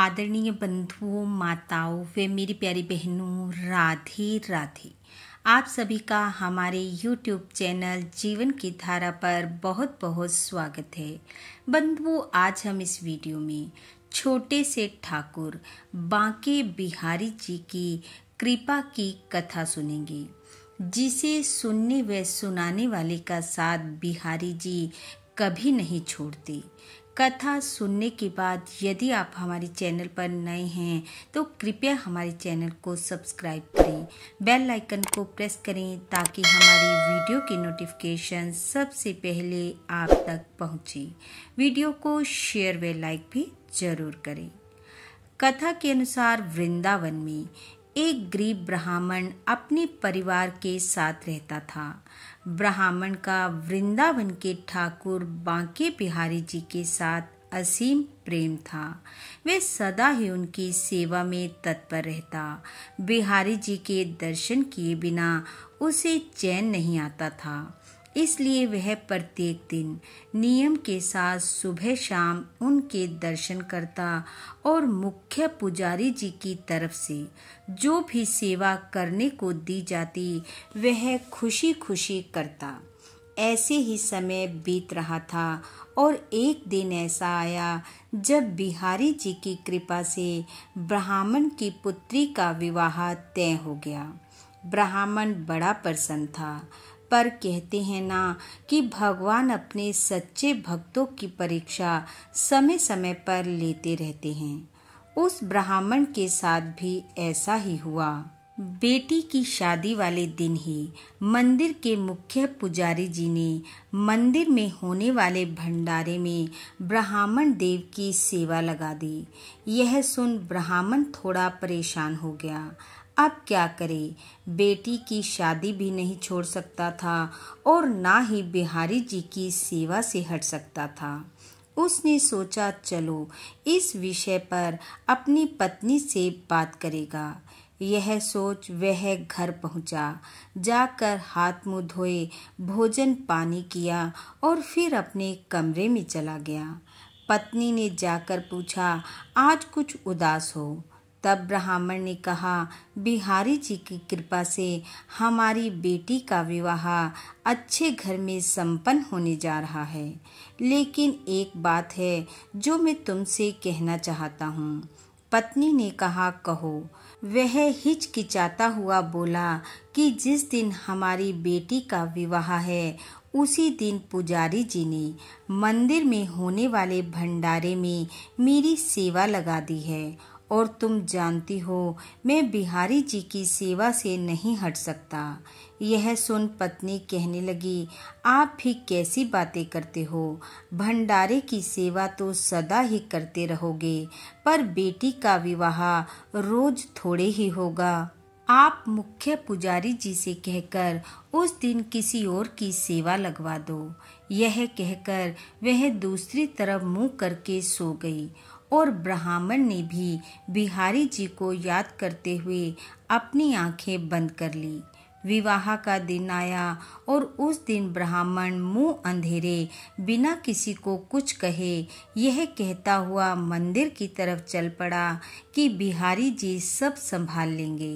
आदरणीय बंधुओं माताओं वे मेरी प्यारी बहनों राधे राधे आप सभी का हमारे YouTube चैनल जीवन की धारा पर बहुत बहुत स्वागत है बंधुओं आज हम इस वीडियो में छोटे से ठाकुर बांके बिहारी जी की कृपा की कथा सुनेंगे जिसे सुनने व सुनाने वाले का साथ बिहारी जी कभी नहीं छोड़ते कथा सुनने के बाद यदि आप हमारे चैनल पर नए हैं तो कृपया हमारे चैनल को सब्सक्राइब करें बेल आइकन को प्रेस करें ताकि हमारी वीडियो की नोटिफिकेशन सबसे पहले आप तक पहुंचे। वीडियो को शेयर व लाइक भी जरूर करें कथा के अनुसार वृंदावन में एक गरीब ब्राह्मण अपने परिवार के साथ रहता था ब्राह्मण का वृंदावन के ठाकुर बांके बिहारी जी के साथ असीम प्रेम था वे सदा ही उनकी सेवा में तत्पर रहता बिहारी जी के दर्शन किए बिना उसे चैन नहीं आता था इसलिए वह प्रत्येक दिन नियम के साथ सुबह शाम उनके दर्शन करता और मुख्य पुजारी जी की तरफ से जो भी सेवा करने को दी जाती वह खुशी खुशी करता ऐसे ही समय बीत रहा था और एक दिन ऐसा आया जब बिहारी जी की कृपा से ब्राह्मण की पुत्री का विवाह तय हो गया ब्राह्मण बड़ा प्रसन्न था पर कहते हैं ना कि भगवान अपने सच्चे भक्तों की परीक्षा समय समय पर लेते रहते हैं उस ब्राह्मण के साथ भी ऐसा ही हुआ बेटी की शादी वाले दिन ही मंदिर के मुख्य पुजारी जी ने मंदिर में होने वाले भंडारे में ब्राह्मण देव की सेवा लगा दी यह सुन ब्राह्मण थोड़ा परेशान हो गया अब क्या करे बेटी की शादी भी नहीं छोड़ सकता था और ना ही बिहारी जी की सेवा से हट सकता था उसने सोचा चलो इस विषय पर अपनी पत्नी से बात करेगा यह सोच वह घर पहुंचा जाकर हाथ मुंह धोए भोजन पानी किया और फिर अपने कमरे में चला गया पत्नी ने जाकर पूछा आज कुछ उदास हो तब ब्राह्मण ने कहा बिहारी जी की कृपा से हमारी बेटी का विवाह अच्छे घर में संपन्न होने जा रहा है लेकिन एक बात है जो मैं तुमसे कहना चाहता हूँ पत्नी ने कहा कहो वह हिचकिचाता हुआ बोला कि जिस दिन हमारी बेटी का विवाह है उसी दिन पुजारी जी ने मंदिर में होने वाले भंडारे में मेरी सेवा लगा दी है और तुम जानती हो मैं बिहारी जी की सेवा से नहीं हट सकता यह सुन पत्नी कहने लगी आप भी कैसी बातें करते हो भंडारे की सेवा तो सदा ही करते रहोगे पर बेटी का विवाह रोज थोड़े ही होगा आप मुख्य पुजारी जी से कहकर उस दिन किसी और की सेवा लगवा दो यह कहकर वह दूसरी तरफ मुंह करके सो गई और ब्राह्मण ने भी बिहारी जी को याद करते हुए अपनी आंखें बंद कर ली विवाह का दिन आया और उस दिन ब्राह्मण मुंह अंधेरे बिना किसी को कुछ कहे यह कहता हुआ मंदिर की तरफ चल पड़ा कि बिहारी जी सब संभाल लेंगे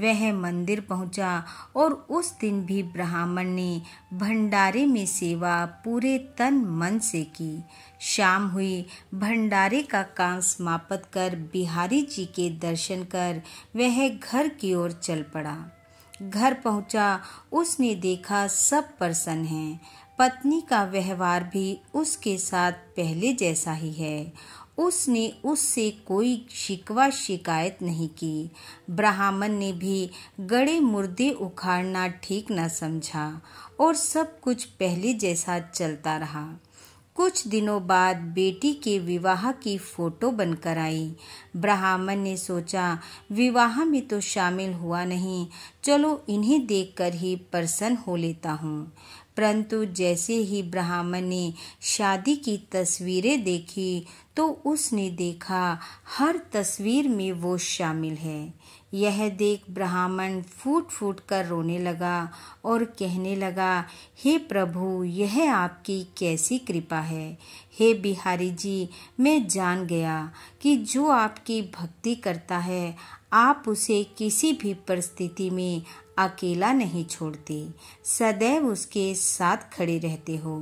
वह मंदिर पहुंचा और उस दिन भी ब्राह्मण ने भंडारे में सेवा पूरे तन मन से की शाम हुई भंडारे का काम समाप्त कर बिहारी जी के दर्शन कर वह घर की ओर चल पड़ा घर पहुंचा उसने देखा सब प्रसन्न हैं पत्नी का व्यवहार भी उसके साथ पहले जैसा ही है उसने उससे कोई शिकवा शिकायत नहीं की ब्राह्मण ने भी गड़े मुर्दे उखाड़ना ठीक न समझा और सब कुछ पहले जैसा चलता रहा कुछ दिनों बाद बेटी के विवाह की फोटो बनकर आई ब्राह्मण ने सोचा विवाह में तो शामिल हुआ नहीं चलो इन्हें देखकर ही प्रसन्न हो लेता हूँ परंतु जैसे ही ब्राह्मण ने शादी की तस्वीरें देखी तो उसने देखा हर तस्वीर में वो शामिल है यह देख ब्राह्मण फूट फूट कर रोने लगा और कहने लगा हे प्रभु यह आपकी कैसी कृपा है हे बिहारी जी मैं जान गया कि जो आपकी भक्ति करता है आप उसे किसी भी परिस्थिति में अकेला नहीं छोड़ते सदैव उसके साथ खड़े रहते हो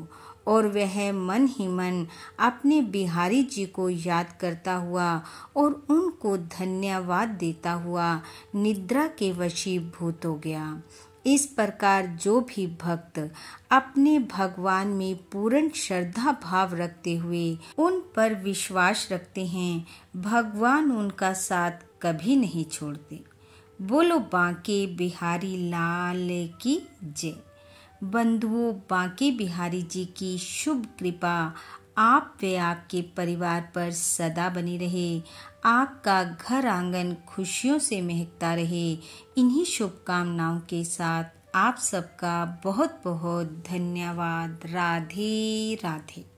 और वह मन ही मन अपने बिहारी जी को याद करता हुआ और उनको धन्यवाद देता हुआ निद्रा के वशीभूत हो गया इस प्रकार जो भी भक्त अपने भगवान में पूर्ण श्रद्धा भाव रखते हुए उन पर विश्वास रखते हैं भगवान उनका साथ कभी नहीं छोड़ते बोलो बांके बिहारी लाल की जय बंधुओं बांके बिहारी जी की शुभ कृपा आप वे आपके परिवार पर सदा बनी रहे आपका घर आंगन खुशियों से महकता रहे इन्हीं शुभकामनाओं के साथ आप सबका बहुत बहुत धन्यवाद राधे राधे